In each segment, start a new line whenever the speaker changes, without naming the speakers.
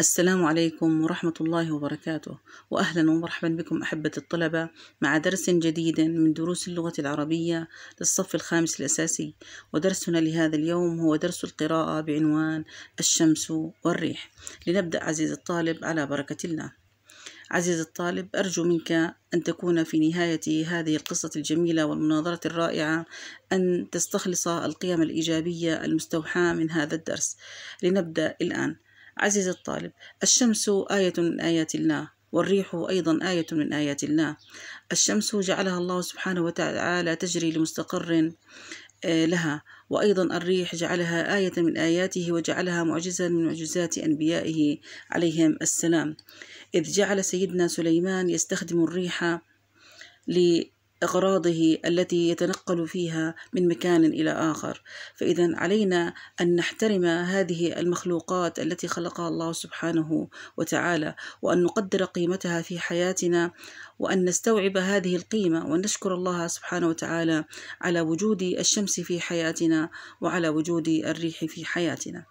السلام عليكم ورحمة الله وبركاته وأهلا ومرحبا بكم أحبة الطلبة مع درس جديد من دروس اللغة العربية للصف الخامس الأساسي ودرسنا لهذا اليوم هو درس القراءة بعنوان الشمس والريح لنبدأ عزيز الطالب على بركة الله عزيزي الطالب أرجو منك أن تكون في نهاية هذه القصة الجميلة والمناظرة الرائعة أن تستخلص القيم الإيجابية المستوحاة من هذا الدرس لنبدأ الآن عزيزي الطالب الشمس آية من آيات الله والريح أيضا آية من آيات الله الشمس جعلها الله سبحانه وتعالى تجري لمستقر آه، لها وأيضا الريح جعلها آية من آياته وجعلها معجزة من معجزات أنبيائه عليهم السلام إذ جعل سيدنا سليمان يستخدم الريح أغراضه التي يتنقل فيها من مكان إلى آخر، فإذا علينا أن نحترم هذه المخلوقات التي خلقها الله سبحانه وتعالى، وأن نقدر قيمتها في حياتنا، وأن نستوعب هذه القيمة، وأن نشكر الله سبحانه وتعالى على وجود الشمس في حياتنا، وعلى وجود الريح في حياتنا.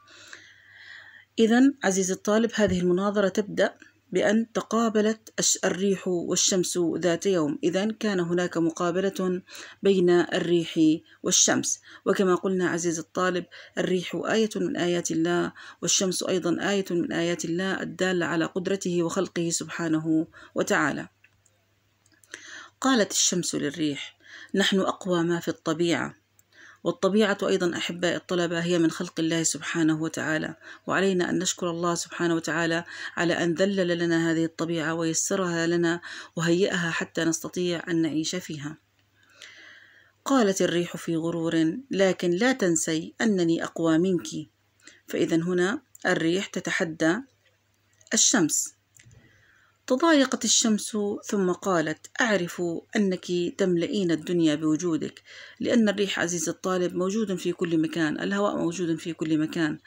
إذا عزيزي الطالب هذه المناظرة تبدأ بأن تقابلت الريح والشمس ذات يوم إذا كان هناك مقابلة بين الريح والشمس وكما قلنا عزيزي الطالب الريح آية من آيات الله والشمس أيضا آية من آيات الله الدالة على قدرته وخلقه سبحانه وتعالى قالت الشمس للريح نحن أقوى ما في الطبيعة والطبيعة أيضا أحباء الطلبة هي من خلق الله سبحانه وتعالى وعلينا أن نشكر الله سبحانه وتعالى على أن ذلل لنا هذه الطبيعة ويسرها لنا وهيئها حتى نستطيع أن نعيش فيها قالت الريح في غرور لكن لا تنسي أنني أقوى منك فإذا هنا الريح تتحدى الشمس تضايقت الشمس ثم قالت أعرف أنك تملئين الدنيا بوجودك لأن الريح عزيز الطالب موجود في كل مكان الهواء موجود في كل مكان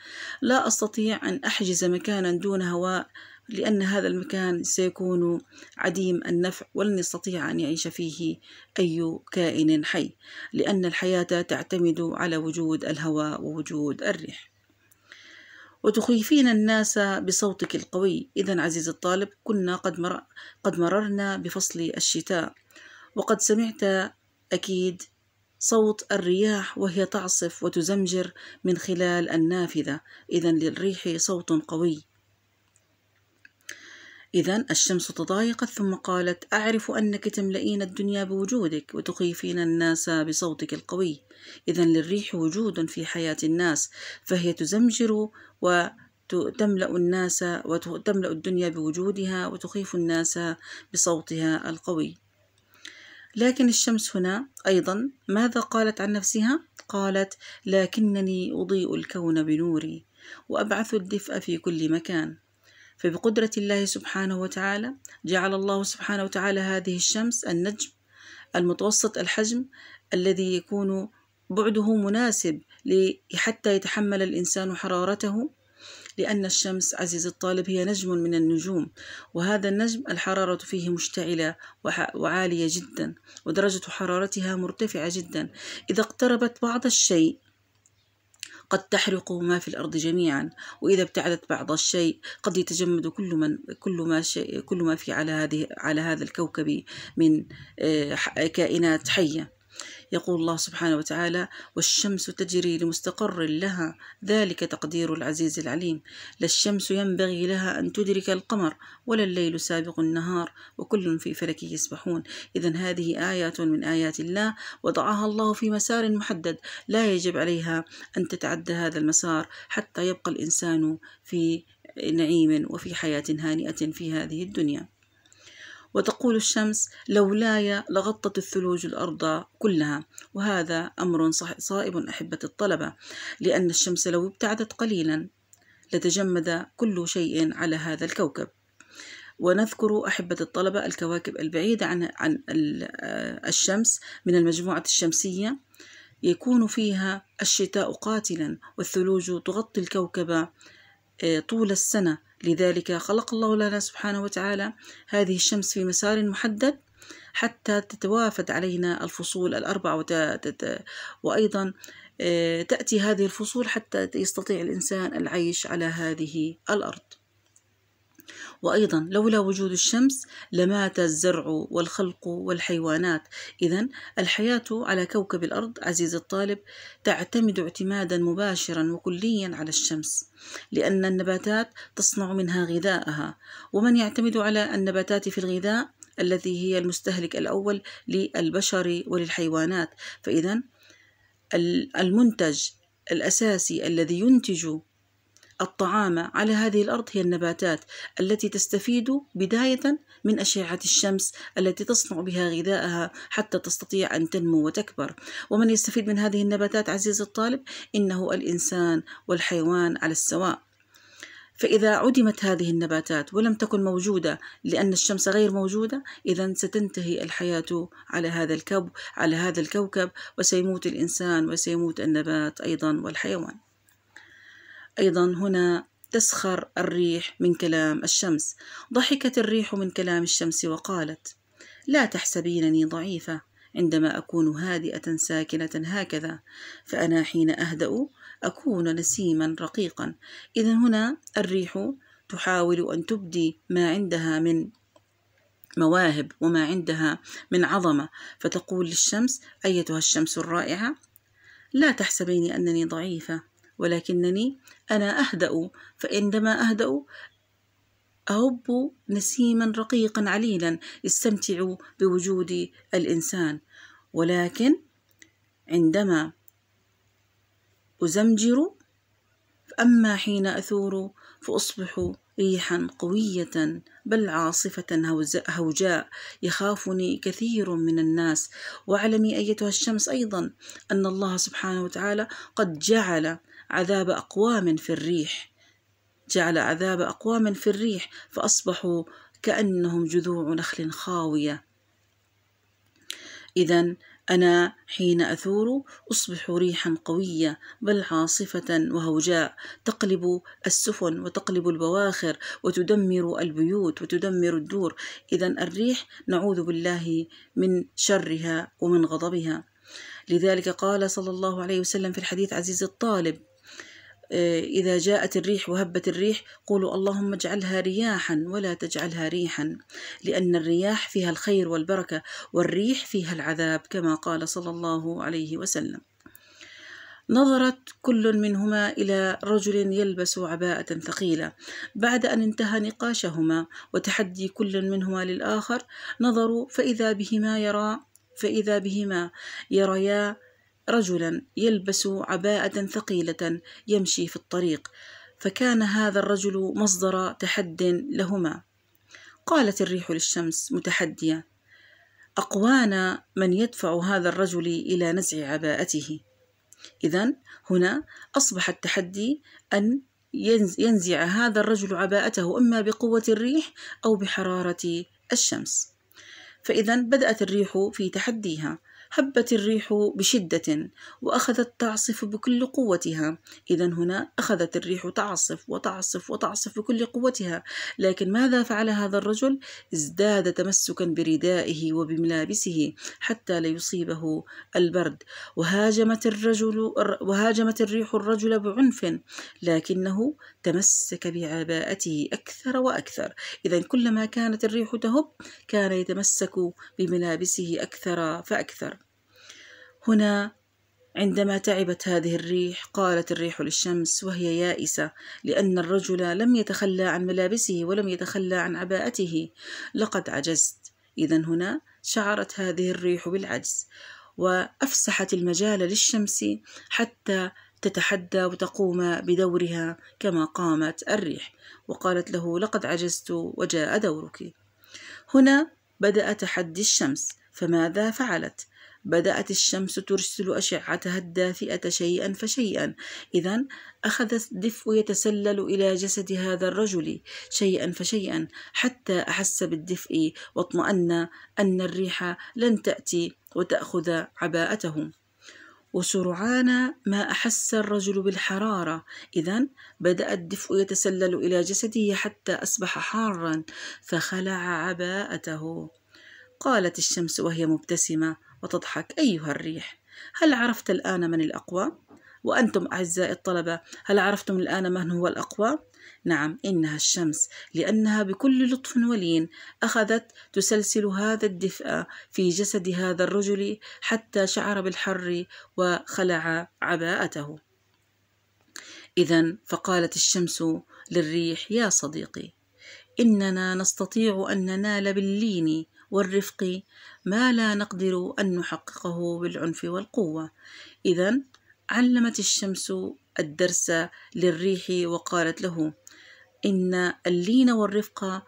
لا أستطيع أن أحجز مكانا دون هواء لأن هذا المكان سيكون عديم النفع ولن يستطيع أن يعيش فيه أي كائن حي لأن الحياة تعتمد على وجود الهواء ووجود الريح وتخيفين الناس بصوتك القوي إذا عزيز الطالب كنا قد, مر... قد مررنا بفصل الشتاء وقد سمعت أكيد صوت الرياح وهي تعصف وتزمجر من خلال النافذة إذا للريح صوت قوي إذا الشمس تضايقت ثم قالت أعرف أنك تملئين الدنيا بوجودك وتخيفين الناس بصوتك القوي إذا للريح وجود في حياة الناس فهي تزمجر و تملأ الناس وتملأ الدنيا بوجودها وتخيف الناس بصوتها القوي لكن الشمس هنا أيضا ماذا قالت عن نفسها؟ قالت لكنني أضيء الكون بنوري وأبعث الدفء في كل مكان فبقدرة الله سبحانه وتعالى جعل الله سبحانه وتعالى هذه الشمس النجم المتوسط الحجم الذي يكون بعده مناسب حتى يتحمل الإنسان حرارته لأن الشمس عزيز الطالب هي نجم من النجوم وهذا النجم الحرارة فيه مشتعلة وعالية جدا ودرجة حرارتها مرتفعة جدا إذا اقتربت بعض الشيء قد تحرق ما في الأرض جميعا وإذا ابتعدت بعض الشيء قد يتجمد كل من كل ما شيء كل ما في على هذه على هذا الكوكب من آه، كائنات حية يقول الله سبحانه وتعالى والشمس تجري لمستقر لها ذلك تقدير العزيز العليم لا الشمس ينبغي لها أن تدرك القمر ولا الليل سابق النهار وكل في فلك يسبحون إذا هذه آيات من آيات الله وضعها الله في مسار محدد لا يجب عليها أن تتعدى هذا المسار حتى يبقى الإنسان في نعيم وفي حياة هانئة في هذه الدنيا وتقول الشمس لولاي لغطت الثلوج الأرض كلها وهذا أمر صائب أحبة الطلبة لأن الشمس لو ابتعدت قليلا لتجمد كل شيء على هذا الكوكب ونذكر أحبة الطلبة الكواكب البعيدة عن, عن الشمس من المجموعة الشمسية يكون فيها الشتاء قاتلا والثلوج تغطي الكوكب آه، طول السنة لذلك خلق الله لنا سبحانه وتعالى هذه الشمس في مسار محدد حتى تتوافد علينا الفصول الأربعة وأيضا آه، تأتي هذه الفصول حتى يستطيع الإنسان العيش على هذه الأرض وأيضا لولا وجود الشمس لمات الزرع والخلق والحيوانات إذا الحياة على كوكب الأرض عزيزي الطالب تعتمد اعتمادا مباشرا وكليا على الشمس لأن النباتات تصنع منها غذاءها ومن يعتمد على النباتات في الغذاء الذي هي المستهلك الأول للبشر وللحيوانات فإذا المنتج الأساسي الذي ينتج الطعام على هذه الارض هي النباتات التي تستفيد بدايه من اشعه الشمس التي تصنع بها غذائها حتى تستطيع ان تنمو وتكبر ومن يستفيد من هذه النباتات عزيزي الطالب انه الانسان والحيوان على السواء فإذا عدمت هذه النباتات ولم تكن موجودة لأن الشمس غير موجودة إذا ستنتهي الحياة على هذا الكوكب على هذا الكوكب وسيموت الإنسان وسيموت النبات أيضا والحيوان أيضا هنا تسخر الريح من كلام الشمس ضحكت الريح من كلام الشمس وقالت لا تحسبينني ضعيفة عندما أكون هادئة ساكنة هكذا فأنا حين أهدأ أكون نسيما رقيقا إذا هنا الريح تحاول أن تبدي ما عندها من مواهب وما عندها من عظمة فتقول للشمس أيتها الشمس الرائعة لا تحسبيني أنني ضعيفة ولكنني أنا أهدأ فعندما أهدأ أهب نسيما رقيقا عليلا استمتع بوجود الإنسان ولكن عندما أزمجر أما حين أثور فأصبح ريحا قوية بل عاصفة هوجاء يخافني كثير من الناس واعلمي أيتها الشمس أيضا أن الله سبحانه وتعالى قد جعل عذاب أقوام في الريح جعل عذاب أقوام في الريح فأصبحوا كأنهم جذوع نخل خاوية إذا أنا حين أثور أصبح ريحا قوية بل عاصفة وهوجاء تقلب السفن وتقلب البواخر وتدمر البيوت وتدمر الدور إذا الريح نعوذ بالله من شرها ومن غضبها لذلك قال صلى الله عليه وسلم في الحديث عزيز الطالب آه، إذا جاءت الريح وهبت الريح قولوا اللهم اجعلها رياحا ولا تجعلها ريحا لأن الرياح فيها الخير والبركة والريح فيها العذاب كما قال صلى الله عليه وسلم نظرت كل منهما الى رجل يلبس عباءه ثقيله بعد ان انتهى نقاشهما وتحدي كل منهما للاخر نظروا فاذا بهما يرى فاذا بهما يريا رجلا يلبس عباءة ثقيلة يمشي في الطريق فكان هذا الرجل مصدر تحد لهما قالت الريح للشمس متحدية أقوانا من يدفع هذا الرجل إلى نزع عباءته إذا هنا أصبح التحدي أن ينزع هذا الرجل عباءته إما بقوة الريح أو بحرارة الشمس فإذا بدأت الريح في تحديها هبت الريح بشدة وأخذت تعصف بكل قوتها إذا هنا أخذت الريح تعصف وتعصف وتعصف بكل قوتها لكن ماذا فعل هذا الرجل؟ ازداد تمسكا بردائه وبملابسه حتى لا يصيبه البرد وهاجمت الرجل وهاجمت الريح الرجل بعنف لكنه تمسك بعباءته أكثر وأكثر إذا كلما كانت الريح تهب كان يتمسك بملابسه أكثر فأكثر هنا عندما تعبت هذه الريح قالت الريح للشمس وهي يائسة لأن الرجل لم يتخلى عن ملابسه ولم يتخلى عن عباءته لقد عجزت إذا هنا شعرت هذه الريح بالعجز وأفسحت المجال للشمس حتى تتحدى وتقوم بدورها كما قامت الريح وقالت له لقد عجزت وجاء دورك هنا بدأ تحدي الشمس فماذا فعلت بدأت الشمس ترسل أشعتها الدافئة شيئا فشيئا إذا أخذ الدفء يتسلل إلى جسد هذا الرجل شيئا فشيئا حتى أحس بالدفء واطمأن أن الريح لن تأتي وتأخذ عباءته وسرعان ما أحس الرجل بالحرارة إذا بدأ الدفء يتسلل إلى جسده حتى أصبح حارا فخلع عباءته قالت الشمس وهي مبتسمة وتضحك أيها الريح هل عرفت الآن من الأقوى؟ وأنتم أعزائي الطلبة هل عرفتم الآن من هو الأقوى؟ نعم إنها الشمس لأنها بكل لطف ولين أخذت تسلسل هذا الدفء في جسد هذا الرجل حتى شعر بالحر وخلع عباءته إذا فقالت الشمس للريح يا صديقي إننا نستطيع أن ننال باللين والرفق ما لا نقدر أن نحققه بالعنف والقوة إذا علمت الشمس الدرس للريح وقالت له إن اللين والرفق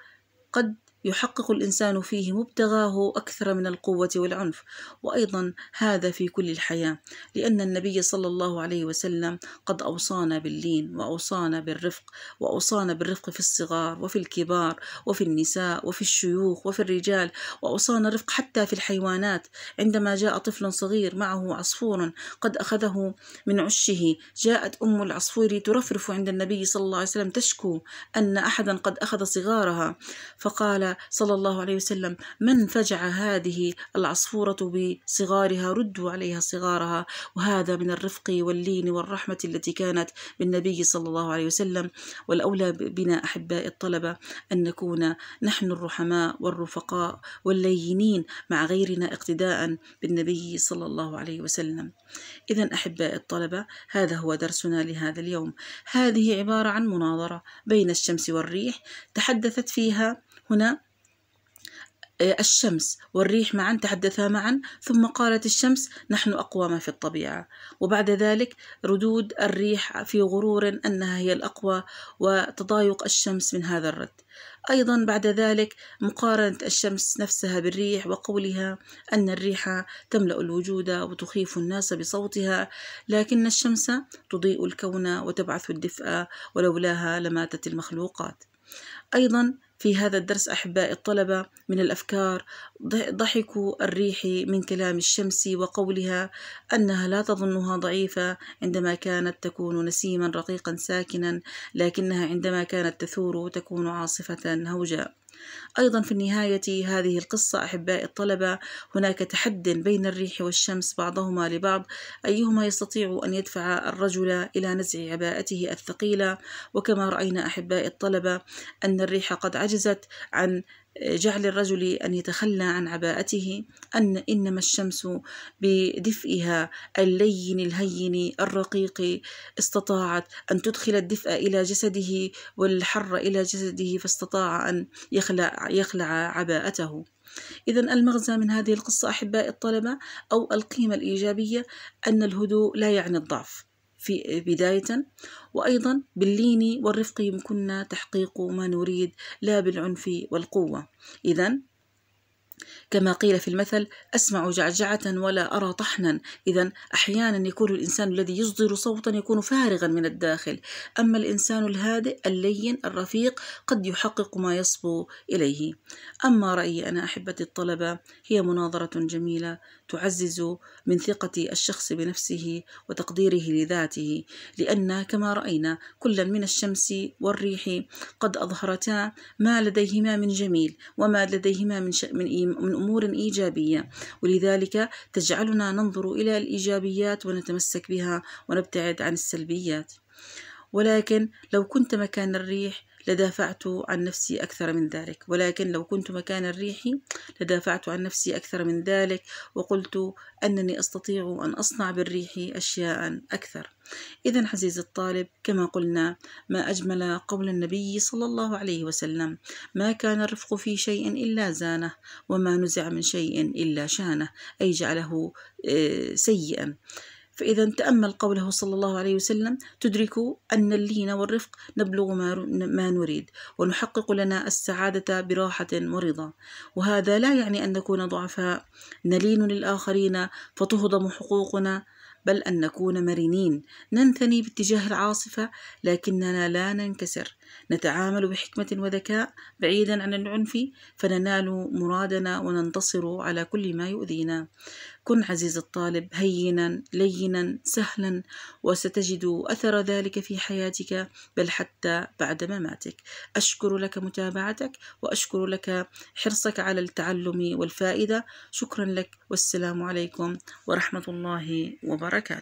قد يحقق الإنسان فيه مبتغاه أكثر من القوة والعنف وأيضا هذا في كل الحياة لأن النبي صلى الله عليه وسلم قد أوصانا باللين وأوصانا بالرفق وأوصانا بالرفق في الصغار وفي الكبار وفي النساء وفي الشيوخ وفي الرجال وأوصانا الرفق حتى في الحيوانات عندما جاء طفل صغير معه عصفور قد أخذه من عشه جاءت أم العصفور ترفرف عند النبي صلى الله عليه وسلم تشكو أن أحدا قد أخذ صغارها فقال صلى الله عليه وسلم من فجع هذه العصفورة بصغارها ردوا عليها صغارها وهذا من الرفق واللين والرحمة التي كانت بالنبي صلى الله عليه وسلم والأولى بنا أحباء الطلبة أن نكون نحن الرحماء والرفقاء واللينين مع غيرنا اقتداء بالنبي صلى الله عليه وسلم إذا أحباء الطلبة هذا هو درسنا لهذا اليوم هذه عبارة عن مناظرة بين الشمس والريح تحدثت فيها هنا آه، الشمس والريح معا تحدثا معا ثم قالت الشمس نحن أقوى ما في الطبيعة وبعد ذلك ردود الريح في غرور أنها هي الأقوى وتضايق الشمس من هذا الرد أيضا بعد ذلك مقارنة الشمس نفسها بالريح وقولها أن الريح تملأ الوجود وتخيف الناس بصوتها لكن الشمس تضيء الكون وتبعث الدفء ولولاها لماتت المخلوقات أيضا في هذا الدرس أحبائي الطلبة من الأفكار ضحكوا الريح من كلام الشمس وقولها أنها لا تظنها ضعيفة عندما كانت تكون نسيما رقيقا ساكنا لكنها عندما كانت تثور تكون عاصفة هوجاء أيضا في النهاية هذه القصة أحباء الطلبة هناك تحد بين الريح والشمس بعضهما لبعض أيهما يستطيع أن يدفع الرجل إلى نزع عباءته الثقيلة وكما رأينا أحباء الطلبة أن الريح قد عجزت عن جعل الرجل أن يتخلى عن عباءته أن إنما الشمس بدفئها اللين الهين الرقيق استطاعت أن تدخل الدفء إلى جسده والحر إلى جسده فاستطاع أن يخلع, يخلع عباءته إذا المغزى من هذه القصة أحباء الطلبة أو القيمة الإيجابية أن الهدوء لا يعني الضعف في بداية وأيضا باللين والرفق يمكننا تحقيق ما نريد لا بالعنف والقوة إذا كما قيل في المثل أسمع جعجعة ولا أرى طحنا إذا أحيانا يكون الإنسان الذي يصدر صوتا يكون فارغا من الداخل أما الإنسان الهادئ اللين الرفيق قد يحقق ما يصبو إليه أما رأيي أنا أحبتي الطلبة هي مناظرة جميلة تعزز من ثقة الشخص بنفسه وتقديره لذاته لأن كما رأينا كلا من الشمس والريح قد أظهرتا ما لديهما من جميل وما لديهما من, من أمور إيجابية ولذلك تجعلنا ننظر إلى الإيجابيات ونتمسك بها ونبتعد عن السلبيات ولكن لو كنت مكان الريح لدافعت عن نفسي أكثر من ذلك ولكن لو كنت مكان الريح لدافعت عن نفسي أكثر من ذلك وقلت أنني أستطيع أن أصنع بالريح أشياء أكثر إذا عزيزي الطالب كما قلنا ما أجمل قول النبي صلى الله عليه وسلم ما كان الرفق في شيء إلا زانه وما نزع من شيء إلا شانه أي جعله آه، سيئا فإذا تأمل قوله صلى الله عليه وسلم تدرك أن اللين والرفق نبلغ ما نريد ونحقق لنا السعادة براحة ورضا وهذا لا يعني أن نكون ضعفاء نلين للآخرين فتهضم حقوقنا بل أن نكون مرنين ننثني باتجاه العاصفة لكننا لا ننكسر نتعامل بحكمة وذكاء بعيدا عن العنف فننال مرادنا وننتصر على كل ما يؤذينا كن عزيز الطالب هينا لينا سهلا وستجد أثر ذلك في حياتك بل حتى بعد مماتك أشكر لك متابعتك وأشكر لك حرصك على التعلم والفائدة شكرا لك والسلام عليكم ورحمة الله وبركاته